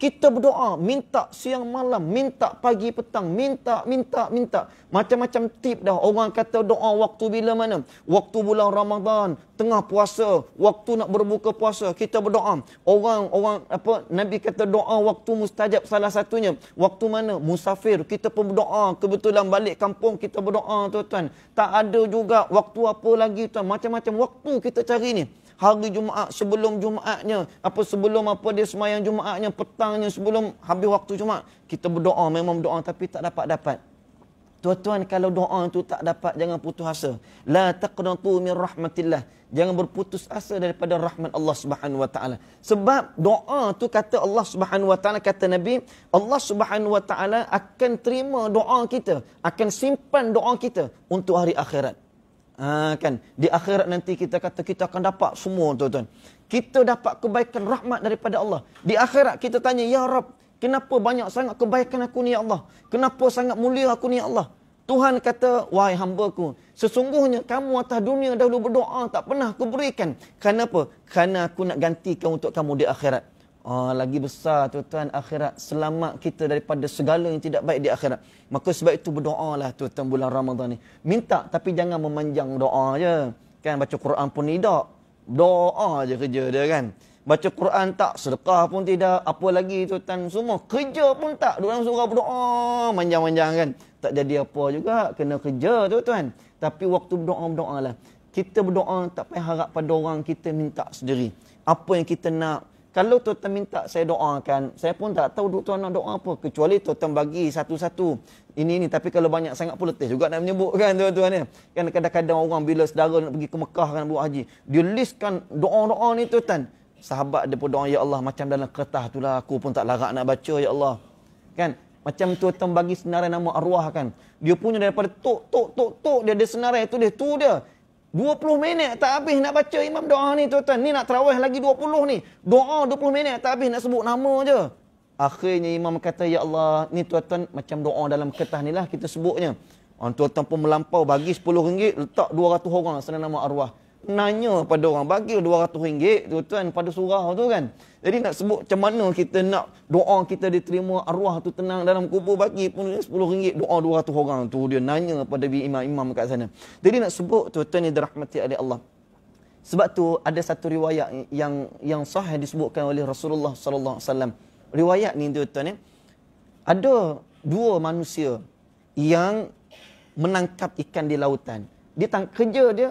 Kita berdoa, minta siang malam, minta pagi petang, minta, minta, minta. Macam-macam tip dah. Orang kata doa waktu bila mana? Waktu bulan Ramadan, tengah puasa, waktu nak berbuka puasa. Kita berdoa. Orang, orang apa? Nabi kata doa waktu mustajab salah satunya. Waktu mana? Musafir. Kita pun berdoa. Kebetulan balik kampung, kita berdoa tuan-tuan. Tak ada juga waktu apa lagi tuan. Macam-macam waktu kita cari ni hari Jumaat sebelum Jumaatnya apa sebelum apa dia semayang Jumaatnya petangnya sebelum habis waktu Jumaat kita berdoa memang berdoa tapi tak dapat dapat Tuan-tuan kalau doa tu tak dapat jangan putus asa. La taqnatu min rahmatillah. Jangan berputus asa daripada rahmat Allah Subhanahu wa taala. Sebab doa tu kata Allah Subhanahu wa taala kata Nabi, Allah Subhanahu wa taala akan terima doa kita, akan simpan doa kita untuk hari akhirat. Ha, kan di akhirat nanti kita kata kita akan dapat semua tuan-tuan. Kita dapat kebaikan rahmat daripada Allah. Di akhirat kita tanya, "Ya Rabb, kenapa banyak sangat kebaikan aku ni ya Allah? Kenapa sangat mulia aku ni ya Allah?" Tuhan kata, "Wahai hamba-Ku, sesungguhnya kamu atas dunia dahulu berdoa tak pernah aku berikan. Kenapa? Karena aku nak gantikan untuk kamu di akhirat." Oh lagi besar tuan-tuan akhirat selamat kita daripada segala yang tidak baik di akhirat maka sebab itu berdoalah tuan-tuan bulan Ramadan ni minta tapi jangan memanjang doa je kan baca Quran pun tidak doa je kerja dia kan baca Quran tak sedekah pun tidak apa lagi tuan-tuan semua kerja pun tak dalam surah berdoa manjang-manjang kan tak jadi apa juga kena kerja tuan-tuan tapi waktu berdoa berdoalah kita berdoa tak payah harap pada orang kita minta sendiri apa yang kita nak kalau tuan-tuan minta saya doakan, saya pun tak tahu tuan-tuan nak doa apa. Kecuali tuan-tuan bagi satu-satu. Ini ni, tapi kalau banyak sangat pun letih juga nak menyebutkan tuan-tuan ni. Ya. Kan kadang-kadang orang bila saudara nak pergi ke Mekah kan buat haji. Dia listkan doa-doa ni tuan-tuan. Sahabat dia pun doa, Ya Allah macam dalam kertas tu lah. Aku pun tak larak nak baca, Ya Allah. Kan? Macam tuan-tuan bagi senarai nama arwah kan. Dia punya daripada tok, tok, tok, tok. Dia ada senarai tu dia. Tu dia. 20 minit tak habis nak baca imam doa ni tuan-tuan. Ni nak terawih lagi 20 ni. Doa 20 minit tak habis nak sebut nama je. Akhirnya imam kata, Ya Allah, ni tuan-tuan macam doa dalam kertas ni lah kita sebutnya. Tuan-tuan pun melampau bagi RM10, letak 200 orang senang nama arwah nanya pada orang bagi 200 ringgit tu tuan pada surau tu kan jadi nak sebut macam mana kita nak doa kita diterima arwah tu tenang dalam kubur bagi pun 10 ringgit doa 200 orang tu dia nanya pada imam-imam kat sana jadi nak sebut tu tuan ni dirahmati oleh Allah sebab tu ada satu riwayat yang yang sahih disebutkan oleh Rasulullah sallallahu alaihi wasallam riwayat ni tu tuan ni eh, ada dua manusia yang menangkap ikan di lautan dia tang- kerja dia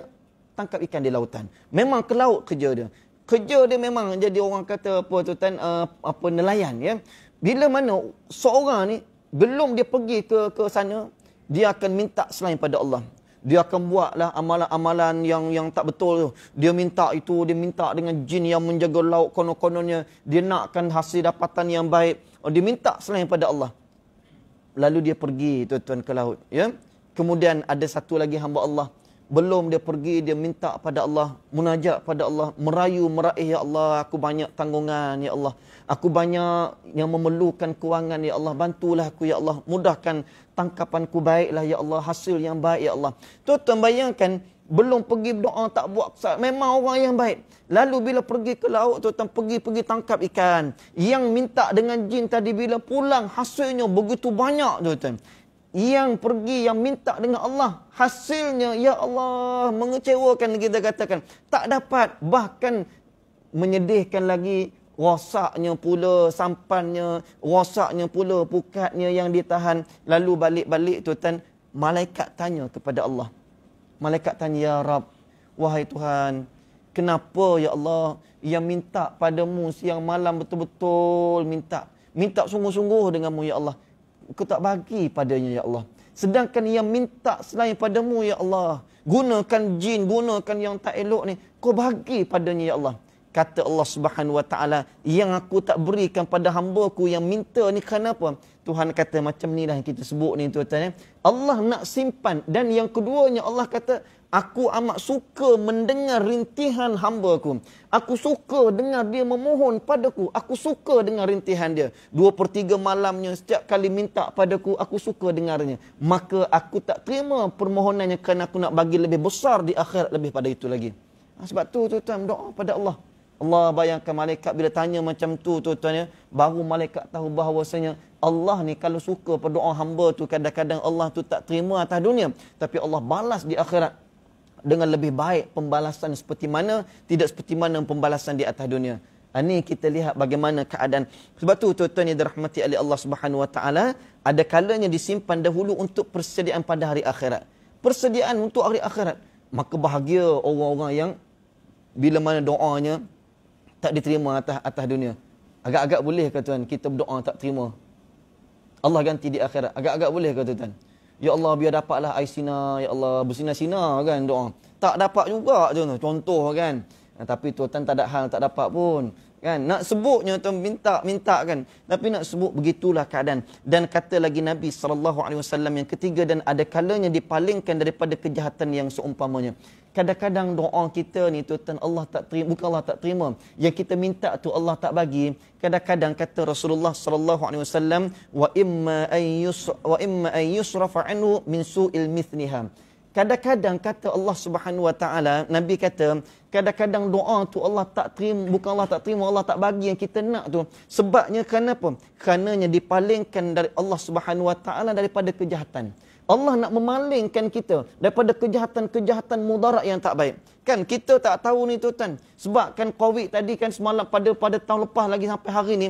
tangkap ikan di lautan. Memang ke laut kerja dia. Kerja dia memang jadi orang kata apa tu tuan uh, eh, apa nelayan ya. Bila mana seorang ni belum dia pergi ke ke sana, dia akan minta selain pada Allah. Dia akan buatlah amalan-amalan yang yang tak betul tu. Dia minta itu, dia minta dengan jin yang menjaga laut konon-kononnya. Dia nakkan hasil dapatan yang baik. Oh, dia minta selain pada Allah. Lalu dia pergi tuan-tuan ke laut. Ya? Kemudian ada satu lagi hamba Allah belum dia pergi dia minta pada Allah munajat pada Allah merayu meraih ya Allah aku banyak tanggungan ya Allah aku banyak yang memerlukan kewangan ya Allah bantulah aku ya Allah mudahkan tangkapanku baiklah ya Allah hasil yang baik ya Allah tu terbayangkan belum pergi berdoa tak buat kesalahan. Memang orang yang baik. Lalu bila pergi ke laut tu tuan pergi-pergi tangkap ikan. Yang minta dengan jin tadi bila pulang hasilnya begitu banyak tu tuan yang pergi yang minta dengan Allah hasilnya ya Allah mengecewakan kita katakan tak dapat bahkan menyedihkan lagi rosaknya pula sampannya rosaknya pula pukatnya yang ditahan lalu balik-balik tuan malaikat tanya kepada Allah malaikat tanya ya rab wahai tuhan kenapa ya Allah yang minta padamu siang malam betul-betul minta minta sungguh-sungguh denganmu ya Allah kau tak bagi padanya ya Allah. Sedangkan yang minta selain padamu ya Allah, gunakan jin, gunakan yang tak elok ni, kau bagi padanya ya Allah. Kata Allah Subhanahu Wa Taala, yang aku tak berikan pada hamba-ku yang minta ni kenapa? Tuhan kata macam ni lah yang kita sebut ni tuan-tuan eh. Allah nak simpan dan yang keduanya Allah kata Aku amat suka mendengar rintihan hamba aku. Aku suka dengar dia memohon padaku. Aku suka dengar rintihan dia. Dua per tiga malamnya setiap kali minta padaku, aku suka dengarnya. Maka aku tak terima permohonannya kerana aku nak bagi lebih besar di akhirat lebih pada itu lagi. Ha, sebab tu tuan-tuan doa pada Allah. Allah bayangkan malaikat bila tanya macam tu tuan-tuan ya. Baru malaikat tahu bahawasanya Allah ni kalau suka berdoa hamba tu kadang-kadang Allah tu tak terima atas dunia. Tapi Allah balas di akhirat dengan lebih baik pembalasan seperti mana tidak seperti mana pembalasan di atas dunia. Ini ha, kita lihat bagaimana keadaan. Sebab tu tuan-tuan yang dirahmati oleh Allah Subhanahu Wa Taala ada kalanya disimpan dahulu untuk persediaan pada hari akhirat. Persediaan untuk hari akhirat. Maka bahagia orang-orang yang bila mana doanya tak diterima atas atas dunia. Agak-agak boleh ke tuan kita berdoa tak terima? Allah ganti di akhirat. Agak-agak boleh ke tuan? Ya Allah biar dapatlah air sina, ya Allah bersina-sina kan doa. Tak dapat juga tu contoh kan. Eh, tapi tuan-tuan tak ada hal tak dapat pun kan nak sebutnya tuan minta minta kan tapi nak sebut begitulah keadaan dan kata lagi nabi sallallahu alaihi wasallam yang ketiga dan ada kalanya dipalingkan daripada kejahatan yang seumpamanya kadang-kadang doa kita ni tuan Allah tak terima bukan Allah tak terima yang kita minta tu Allah tak bagi kadang-kadang kata Rasulullah sallallahu alaihi wasallam wa imma ay yus wa imma ay yusrafa anhu min su'il mithniha kadang-kadang kata Allah Subhanahu wa taala nabi kata kadang-kadang doa tu Allah tak terima, bukan Allah tak terima, Allah tak bagi yang kita nak tu. Sebabnya kenapa? Karenanya dipalingkan dari Allah Subhanahu Wa Taala daripada kejahatan. Allah nak memalingkan kita daripada kejahatan-kejahatan mudarat yang tak baik. Kan kita tak tahu ni tuan. Sebab kan COVID tadi kan semalam pada pada tahun lepas lagi sampai hari ni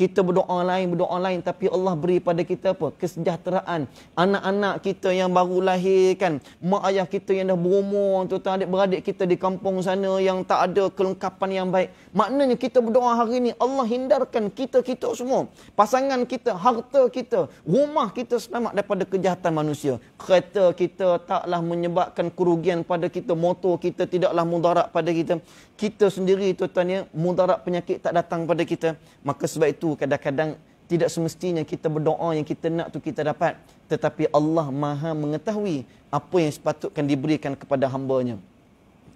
kita berdoa lain, berdoa lain. Tapi Allah beri pada kita apa? Kesejahteraan. Anak-anak kita yang baru lahirkan. Mak ayah kita yang dah berumur. Tuan-tuan adik-beradik kita di kampung sana yang tak ada kelengkapan yang baik. Maknanya kita berdoa hari ini. Allah hindarkan kita-kita semua. Pasangan kita, harta kita, rumah kita selamat daripada kejahatan manusia. Kereta kita taklah menyebabkan kerugian pada kita. Motor kita tidaklah mudarat pada kita kita sendiri tuan-tuan ya, mudarat penyakit tak datang pada kita. Maka sebab itu kadang-kadang tidak semestinya kita berdoa yang kita nak tu kita dapat. Tetapi Allah maha mengetahui apa yang sepatutkan diberikan kepada hambanya.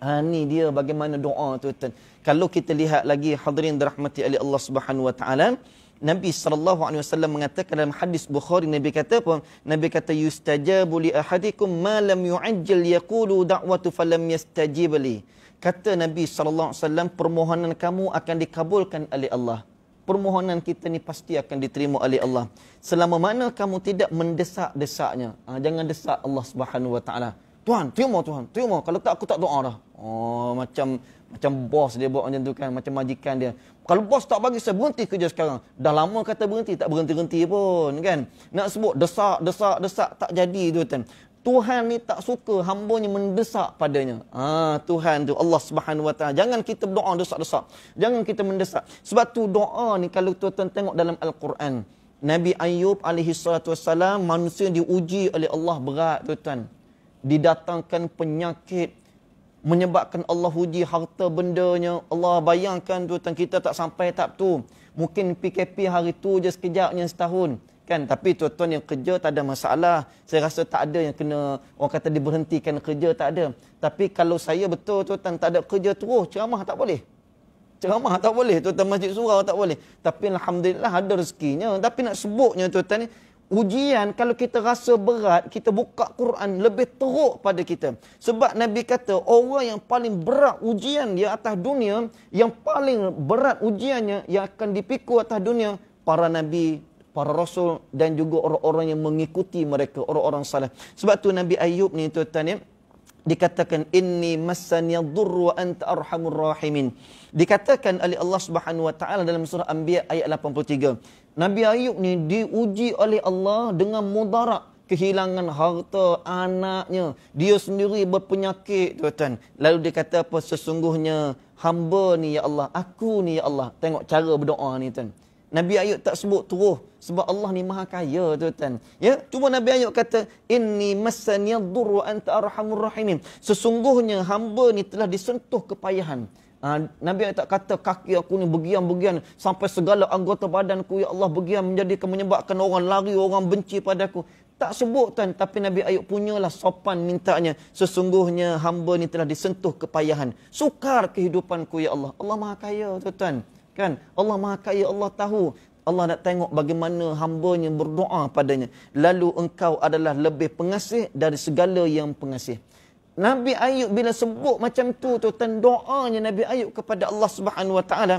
Ha, ini dia bagaimana doa tuan-tuan. Kalau kita lihat lagi hadirin dirahmati oleh Allah Subhanahu Wa Taala, Nabi saw mengatakan dalam hadis Bukhari Nabi kata pun Nabi kata yustajabu li ahadikum ma lam yu'ajjal yakulu da'watu falam yastajib kata Nabi SAW, permohonan kamu akan dikabulkan oleh Allah. Permohonan kita ni pasti akan diterima oleh Allah. Selama mana kamu tidak mendesak-desaknya. Ha, jangan desak Allah SWT. Tuhan, terima Tuhan, terima. Kalau tak, aku tak doa dah. Oh, macam macam bos dia buat macam tu kan. Macam majikan dia. Kalau bos tak bagi, saya berhenti kerja sekarang. Dah lama kata berhenti, tak berhenti-henti pun kan. Nak sebut desak, desak, desak, tak jadi tu. Tuan. Tuhan ni tak suka hambanya mendesak padanya. Ah ha, Tuhan tu Allah Subhanahu Wa Taala. Jangan kita berdoa desak-desak. Jangan kita mendesak. Sebab tu doa ni kalau tuan-tuan tengok dalam Al-Quran, Nabi Ayub alaihi salatu wasalam manusia diuji oleh Allah berat tuan-tuan. Didatangkan penyakit menyebabkan Allah uji harta bendanya. Allah bayangkan tuan-tuan kita tak sampai tak tu. Mungkin PKP hari tu je sekejapnya setahun kan tapi tuan-tuan yang kerja tak ada masalah saya rasa tak ada yang kena orang kata diberhentikan kerja tak ada tapi kalau saya betul tuan-tuan tak ada kerja terus ceramah tak boleh ceramah tak boleh tuan-tuan masjid surau tak boleh tapi alhamdulillah ada rezekinya tapi nak sebutnya tuan-tuan ni ujian kalau kita rasa berat kita buka Quran lebih teruk pada kita sebab nabi kata orang yang paling berat ujian dia atas dunia yang paling berat ujiannya yang akan dipikul atas dunia para nabi para rasul dan juga orang-orang yang mengikuti mereka, orang-orang salah. Sebab tu Nabi Ayub ni tuan-tuan ya, dikatakan inni massani dhur wa anta arhamur rahimin. Dikatakan oleh Allah Subhanahu wa taala dalam surah Anbiya ayat 83. Nabi Ayub ni diuji oleh Allah dengan mudarat kehilangan harta anaknya. Dia sendiri berpenyakit tuan-tuan. Lalu dia kata apa sesungguhnya hamba ni ya Allah, aku ni ya Allah. Tengok cara berdoa ni -tuan. Nabi Ayub tak sebut turuh sebab Allah ni maha kaya tuan. Ya, cuma Nabi Ayub kata inni massaniyadur wa anta arhamur rahimin. Sesungguhnya hamba ni telah disentuh kepayahan. Ha, Nabi Ayub tak kata kaki aku ni begian-begian sampai segala anggota badanku ya Allah begian menjadikan menyebabkan orang lari, orang benci padaku. Tak sebut tuan tapi Nabi Ayub punyalah sopan mintanya. Sesungguhnya hamba ni telah disentuh kepayahan. Sukar kehidupanku ya Allah. Allah maha kaya tuan. -tuan. Kan? Allah Maha Kaya, Allah tahu. Allah nak tengok bagaimana hamba hambanya berdoa padanya. Lalu engkau adalah lebih pengasih dari segala yang pengasih. Nabi Ayub bila sebut macam tu tu tentang doanya Nabi Ayub kepada Allah Subhanahu Wa Taala,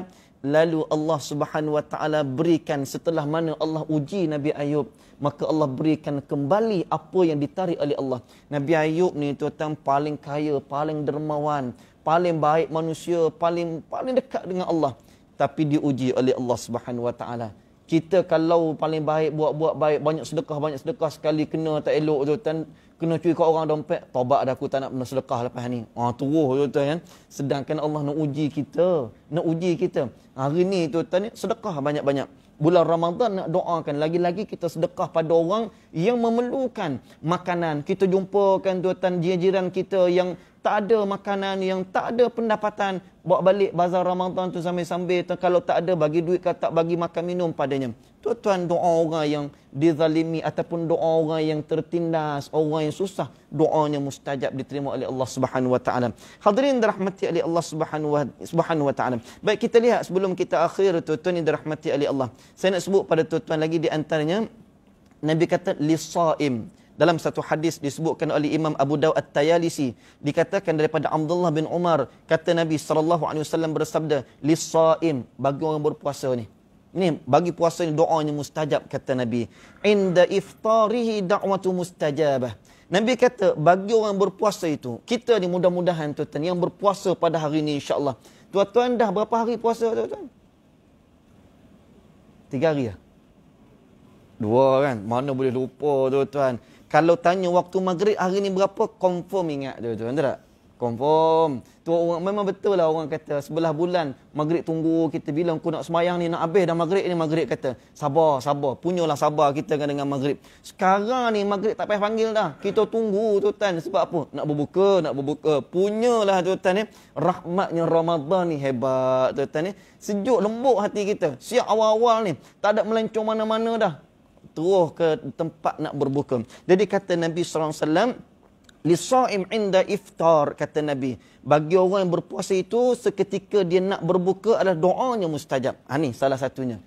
lalu Allah Subhanahu Wa Taala berikan setelah mana Allah uji Nabi Ayub, maka Allah berikan kembali apa yang ditarik oleh Allah. Nabi Ayub ni tu tentang paling kaya, paling dermawan, paling baik manusia, paling paling dekat dengan Allah tapi diuji oleh Allah Subhanahu Wa Taala. Kita kalau paling baik buat-buat baik, banyak sedekah, banyak sedekah sekali kena tak elok tu kan, kena curi kat orang dompet, tobat dah aku tak nak pernah sedekah lepas ni. Ah teruh tu kan. Ya? Sedangkan Allah nak uji kita, nak uji kita. Hari ni tu kan sedekah banyak-banyak. Bulan Ramadan nak doakan lagi-lagi kita sedekah pada orang yang memerlukan makanan. Kita jumpakan tuan jiran-jiran kita yang tak ada makanan, yang tak ada pendapatan, bawa balik bazar Ramadan tu sambil-sambil, kalau tak ada bagi duit ke tak bagi makan minum padanya. Tuan-tuan doa orang yang dizalimi ataupun doa orang yang tertindas, orang yang susah, doanya mustajab diterima oleh Allah Subhanahu Wa Taala. Hadirin dirahmati oleh Allah Subhanahu Wa Taala. Baik kita lihat sebelum kita akhir tuan-tuan yang dirahmati oleh Allah. Saya nak sebut pada tuan-tuan lagi di antaranya Nabi kata lisaim. Dalam satu hadis disebutkan oleh Imam Abu Daud At-Tayalisi dikatakan daripada Abdullah bin Umar kata Nabi sallallahu alaihi wasallam bersabda lisaim bagi orang berpuasa ni ni bagi puasa ni doanya mustajab kata Nabi inda iftarihi da'watu mustajabah Nabi kata bagi orang berpuasa itu kita ni mudah-mudahan tuan yang berpuasa pada hari ini insya-Allah tuan-tuan dah berapa hari puasa tuan-tuan Tiga hari ya? Dua kan? Mana boleh lupa tuan-tuan kalau tanya waktu maghrib hari ni berapa confirm ingat dia tuan tak confirm tu orang memang betul lah orang kata sebelah bulan maghrib tunggu kita bilang aku nak semayang ni nak habis dah maghrib ni maghrib kata sabar sabar punyalah sabar kita kan dengan maghrib sekarang ni maghrib tak payah panggil dah kita tunggu tuan sebab apa nak berbuka nak berbuka punyalah tuan ni eh. rahmatnya Ramadan ni hebat tuan ni eh. sejuk lembut hati kita siap awal-awal ni tak ada melencong mana-mana dah terus ke tempat nak berbuka. Jadi kata Nabi sallallahu alaihi wasallam Lisa'im inda iftar, kata Nabi. Bagi orang yang berpuasa itu, seketika dia nak berbuka adalah doanya mustajab. Ha, ini salah satunya.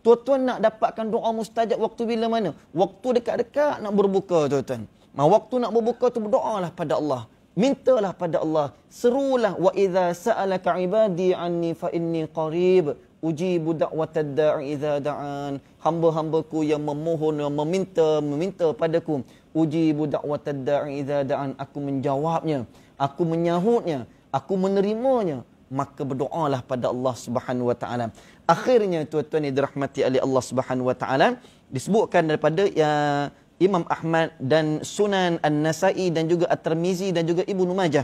Tuan-tuan nak dapatkan doa mustajab waktu bila mana? Waktu dekat-dekat nak berbuka, tuan-tuan. Ma, ha, waktu nak berbuka tu berdoalah pada Allah. Mintalah pada Allah. Serulah. Wa idza sa'alaka ibadi anni fa inni qarib. Uji budak watadda'i idha da'an. Hamba-hambaku yang memohon, yang meminta, meminta padaku. Uji budak watadda'i idha da'an. Aku menjawabnya. Aku menyahutnya. Aku menerimanya. Maka berdoalah pada Allah subhanahu wa ta'ala. Akhirnya tuan-tuan yang dirahmati oleh Allah subhanahu wa ta'ala. Disebutkan daripada ya, Imam Ahmad dan Sunan An-Nasai dan juga At-Tirmizi dan juga Ibnu Majah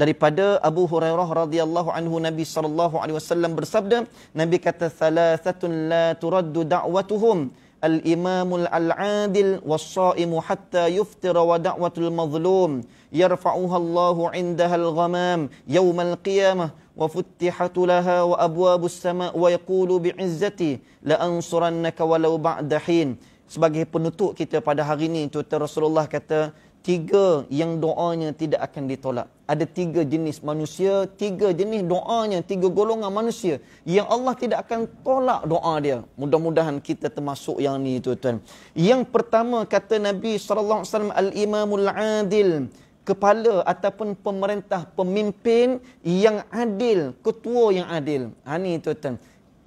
daripada Abu Hurairah radhiyallahu anhu Nabi sallallahu alaihi wasallam bersabda Nabi kata thalathatun la turaddu da'watuhum الإمام العادل والصائم حتى يفطر ودعوة المظلوم يرفعها الله عندها الغمام يوم القيامة وفتحت لها وأبواب السماء ويقول بعزتي لأنصرنك ولو بعد حين sebagai penutup kita pada hari ini tu Rasulullah kata tiga yang doanya tidak akan ditolak. Ada tiga jenis manusia, tiga jenis doanya, tiga golongan manusia yang Allah tidak akan tolak doa dia. Mudah-mudahan kita termasuk yang ni tuan-tuan. Yang pertama kata Nabi sallallahu alaihi wasallam al-imamul adil kepala ataupun pemerintah pemimpin yang adil, ketua yang adil. Ha ni tuan-tuan.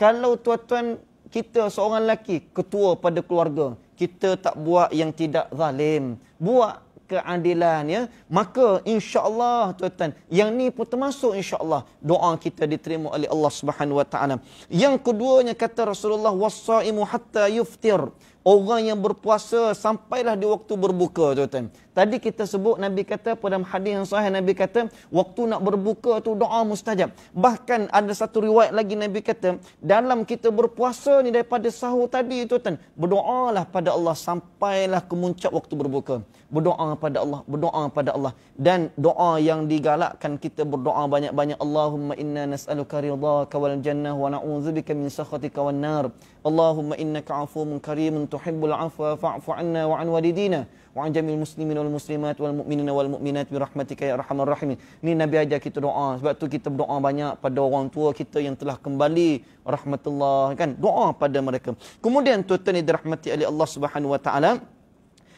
Kalau tuan-tuan kita seorang lelaki ketua pada keluarga, kita tak buat yang tidak zalim. Buat keadilannya maka insyaallah tuan-tuan yang ni pun termasuk insyaallah doa kita diterima oleh Allah Subhanahu wa taala yang keduanya kata Rasulullah wasaimu hatta yuftir orang yang berpuasa sampailah di waktu berbuka tuan-tuan. Tadi kita sebut Nabi kata pada hadis yang sahih Nabi kata waktu nak berbuka tu doa mustajab. Bahkan ada satu riwayat lagi Nabi kata dalam kita berpuasa ni daripada sahur tadi tuan-tuan, berdoalah pada Allah sampailah ke kemuncak waktu berbuka. Berdoa pada Allah, berdoa pada Allah dan doa yang digalakkan kita berdoa banyak-banyak Allahumma inna nas'aluka ridhaka wal jannah wa na'udzubika min sakhatika wan nar. اللهم إنك عفو كريم تحب العفو فاعف عنا Muslimin wal Muslimat wal المسلمين wal Mu'minat والمؤمنات برحمتك يا أرحم الراحمين ni nabi aja kita doa sebab tu kita berdoa banyak pada orang tua kita yang telah kembali rahmatullah kan doa pada mereka kemudian tuan-tuan dirahmati oleh Allah Subhanahu wa taala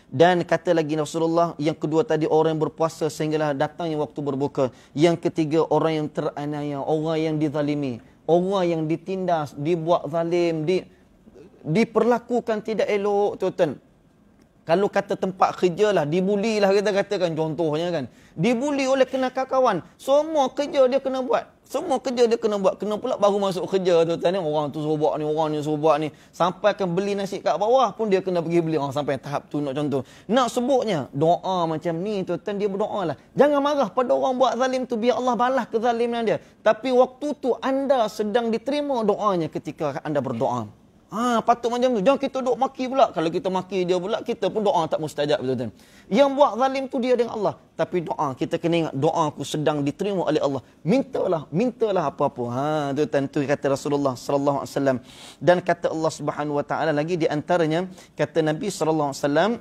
dan kata lagi Rasulullah yang kedua tadi orang yang berpuasa sehinggalah datangnya waktu berbuka yang ketiga orang yang teraniaya orang yang dizalimi orang yang ditindas, dibuat zalim, di, diperlakukan tidak elok, tuan-tuan. Kalau kata tempat kerja lah, dibuli lah kita katakan contohnya kan. Dibuli oleh kenal kawan. Semua kerja dia kena buat. Semua kerja dia kena buat. Kena pula baru masuk kerja tu. Tanya orang tu suruh buat ni, orang ni suruh buat ni. Sampai akan beli nasi kat bawah pun dia kena pergi beli. Oh, sampai tahap tu nak contoh. Nak sebutnya doa macam ni tu. Tanya dia berdoa lah. Jangan marah pada orang buat zalim tu. Biar Allah balas ke kezaliman dia. Tapi waktu tu anda sedang diterima doanya ketika anda berdoa. Hmm. Ah ha, patut macam tu. Jangan kita duk maki pula. Kalau kita maki dia pula, kita pun doa tak mustajab betul-betul. Yang buat zalim tu dia dengan Allah. Tapi doa, kita kena ingat doa aku sedang diterima oleh Allah. Mintalah, mintalah apa-apa. Ha, tu tentu kata Rasulullah sallallahu alaihi wasallam dan kata Allah Subhanahu wa taala lagi di antaranya kata Nabi sallallahu alaihi wasallam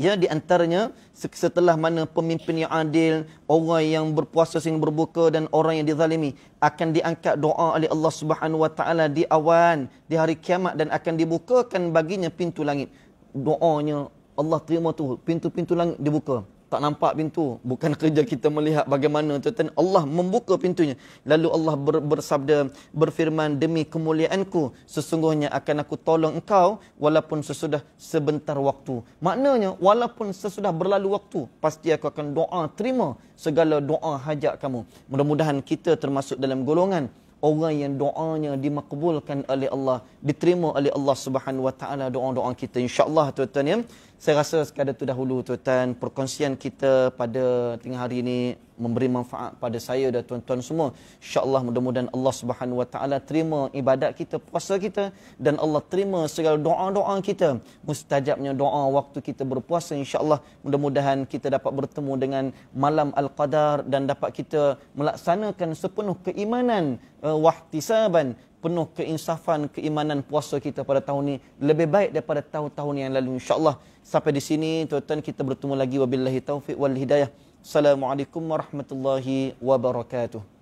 Ya di antaranya setelah mana pemimpin yang adil, orang yang berpuasa sing berbuka dan orang yang dizalimi akan diangkat doa oleh Allah Subhanahu Wa Taala di awan di hari kiamat dan akan dibukakan baginya pintu langit. Doanya Allah terima tu pintu-pintu langit dibuka tak nampak pintu. Bukan kerja kita melihat bagaimana tuan-tuan. Allah membuka pintunya. Lalu Allah ber bersabda, berfirman, demi kemuliaanku, sesungguhnya akan aku tolong engkau walaupun sesudah sebentar waktu. Maknanya, walaupun sesudah berlalu waktu, pasti aku akan doa terima segala doa hajat kamu. Mudah-mudahan kita termasuk dalam golongan orang yang doanya dimakbulkan oleh Allah, diterima oleh Allah Subhanahu Wa Taala doa-doa kita insya-Allah tuan-tuan ya. Saya rasa sekadar itu dahulu tuan-tuan perkongsian kita pada tengah hari ini memberi manfaat pada saya dan tuan-tuan semua. Insya-Allah mudah-mudahan Allah Subhanahu Wa Taala terima ibadat kita, puasa kita dan Allah terima segala doa-doa kita. Mustajabnya doa waktu kita berpuasa insya-Allah mudah-mudahan kita dapat bertemu dengan malam Al-Qadar dan dapat kita melaksanakan sepenuh keimanan uh, wahtisaban penuh keinsafan, keimanan puasa kita pada tahun ini lebih baik daripada tahun-tahun yang lalu. InsyaAllah sampai di sini tuan-tuan kita bertemu lagi. Wabillahi taufiq wal hidayah. Assalamualaikum warahmatullahi wabarakatuh.